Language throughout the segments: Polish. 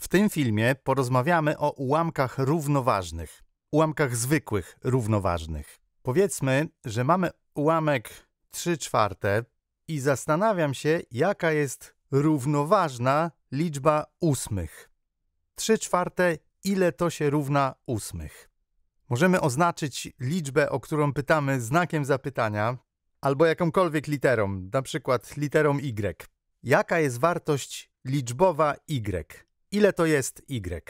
W tym filmie porozmawiamy o ułamkach równoważnych, ułamkach zwykłych równoważnych. Powiedzmy, że mamy ułamek 3 czwarte i zastanawiam się, jaka jest równoważna liczba ósmych. 3 czwarte, ile to się równa ósmych. Możemy oznaczyć liczbę, o którą pytamy, znakiem zapytania albo jakąkolwiek literą, na przykład literą Y. Jaka jest wartość liczbowa Y? ile to jest y?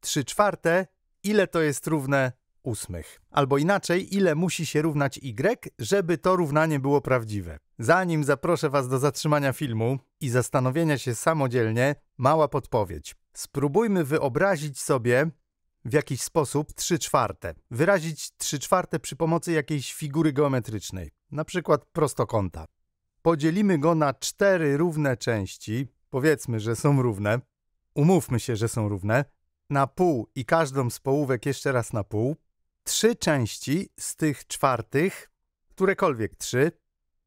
3 czwarte, ile to jest równe ósmych. Albo inaczej, ile musi się równać y, żeby to równanie było prawdziwe. Zanim zaproszę Was do zatrzymania filmu i zastanowienia się samodzielnie, mała podpowiedź. Spróbujmy wyobrazić sobie w jakiś sposób 3 czwarte. Wyrazić 3 czwarte przy pomocy jakiejś figury geometrycznej, na przykład prostokąta. Podzielimy go na cztery równe części, powiedzmy, że są równe, umówmy się, że są równe, na pół i każdą z połówek jeszcze raz na pół, trzy części z tych czwartych, którekolwiek trzy,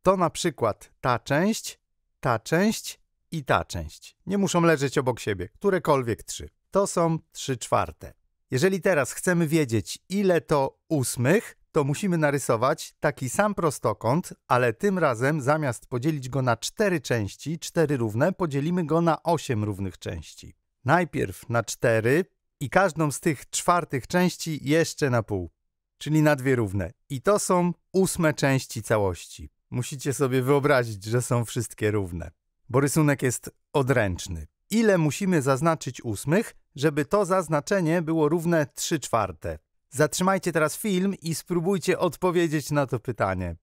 to na przykład ta część, ta część i ta część. Nie muszą leżeć obok siebie, którekolwiek trzy. To są trzy czwarte. Jeżeli teraz chcemy wiedzieć, ile to ósmych, to musimy narysować taki sam prostokąt, ale tym razem zamiast podzielić go na cztery części, cztery równe, podzielimy go na osiem równych części. Najpierw na cztery i każdą z tych czwartych części jeszcze na pół, czyli na dwie równe. I to są ósme części całości. Musicie sobie wyobrazić, że są wszystkie równe, bo rysunek jest odręczny. Ile musimy zaznaczyć ósmych, żeby to zaznaczenie było równe 3 czwarte? Zatrzymajcie teraz film i spróbujcie odpowiedzieć na to pytanie.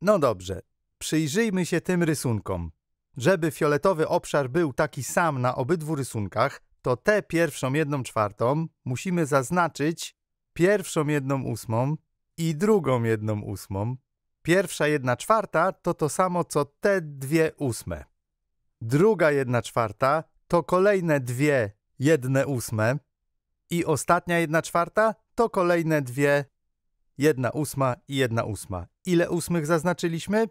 No dobrze, przyjrzyjmy się tym rysunkom. Żeby fioletowy obszar był taki sam na obydwu rysunkach, to tę pierwszą jedną czwartą musimy zaznaczyć pierwszą jedną ósmą i drugą jedną ósmą. Pierwsza jedna czwarta to to samo co te dwie ósme. Druga jedna czwarta to kolejne dwie jedne ósme i ostatnia jedna czwarta to kolejne dwie jedna ósma i jedna ósma. Ile ósmych zaznaczyliśmy?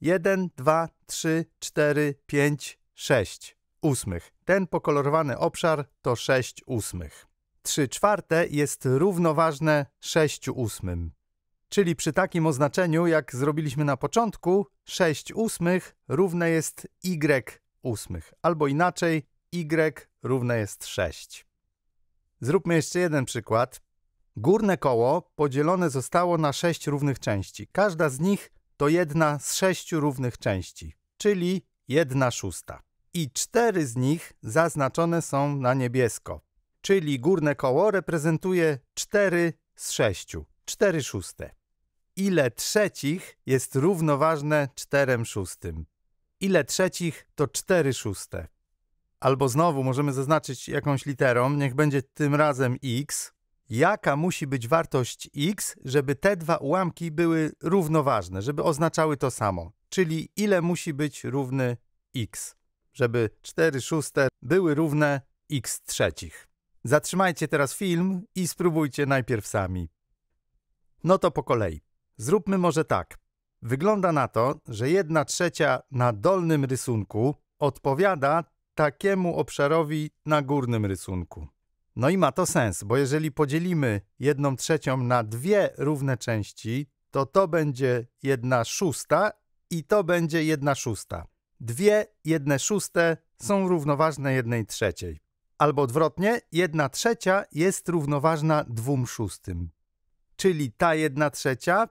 1, 2, 3, 4, 5, 6 ósmych. Ten pokolorowany obszar to 6 ósmych. 3 czwarte jest równoważne 6 ósmym. Czyli przy takim oznaczeniu, jak zrobiliśmy na początku, 6 ósmych równe jest y ósmych. Albo inaczej, y równe jest 6. Zróbmy jeszcze jeden przykład. Górne koło podzielone zostało na 6 równych części. Każda z nich to jedna z sześciu równych części, czyli jedna szósta. I cztery z nich zaznaczone są na niebiesko, czyli górne koło reprezentuje cztery z sześciu, cztery szóste. Ile trzecich jest równoważne czterem szóstym? Ile trzecich to cztery szóste? Albo znowu możemy zaznaczyć jakąś literą, niech będzie tym razem x, jaka musi być wartość x, żeby te dwa ułamki były równoważne, żeby oznaczały to samo. Czyli ile musi być równy x, żeby 4 szóste były równe x trzecich. Zatrzymajcie teraz film i spróbujcie najpierw sami. No to po kolei. Zróbmy może tak. Wygląda na to, że 1 trzecia na dolnym rysunku odpowiada takiemu obszarowi na górnym rysunku. No i ma to sens, bo jeżeli podzielimy jedną trzecią na dwie równe części, to to będzie jedna szósta i to będzie jedna szósta. Dwie jedne szóste są równoważne jednej trzeciej. Albo odwrotnie, jedna trzecia jest równoważna dwóm szóstym. Czyli ta jedna trzecia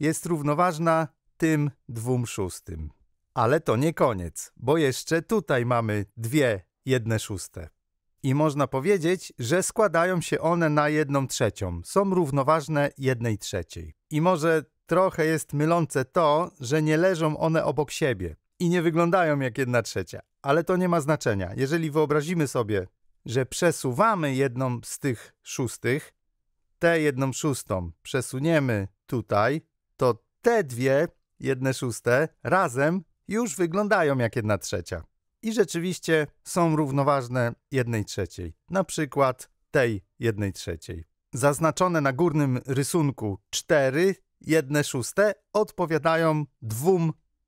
jest równoważna tym dwóm szóstym. Ale to nie koniec, bo jeszcze tutaj mamy dwie jedne szóste i można powiedzieć, że składają się one na jedną trzecią, są równoważne jednej trzeciej. I może trochę jest mylące to, że nie leżą one obok siebie i nie wyglądają jak jedna trzecia, ale to nie ma znaczenia. Jeżeli wyobrazimy sobie, że przesuwamy jedną z tych szóstych, tę jedną szóstą przesuniemy tutaj, to te dwie jedne szóste razem już wyglądają jak jedna trzecia i rzeczywiście są równoważne 1 trzeciej, na przykład tej 1 trzeciej. Zaznaczone na górnym rysunku 4 1 szóste odpowiadają 2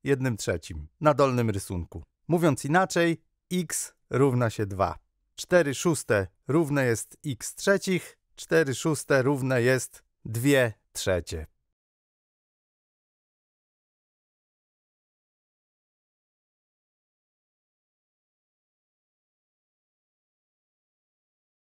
1 trzecim na dolnym rysunku. Mówiąc inaczej, x równa się 2. 4 szóste równe jest x trzecich, 4 szóste równe jest 2 trzecie.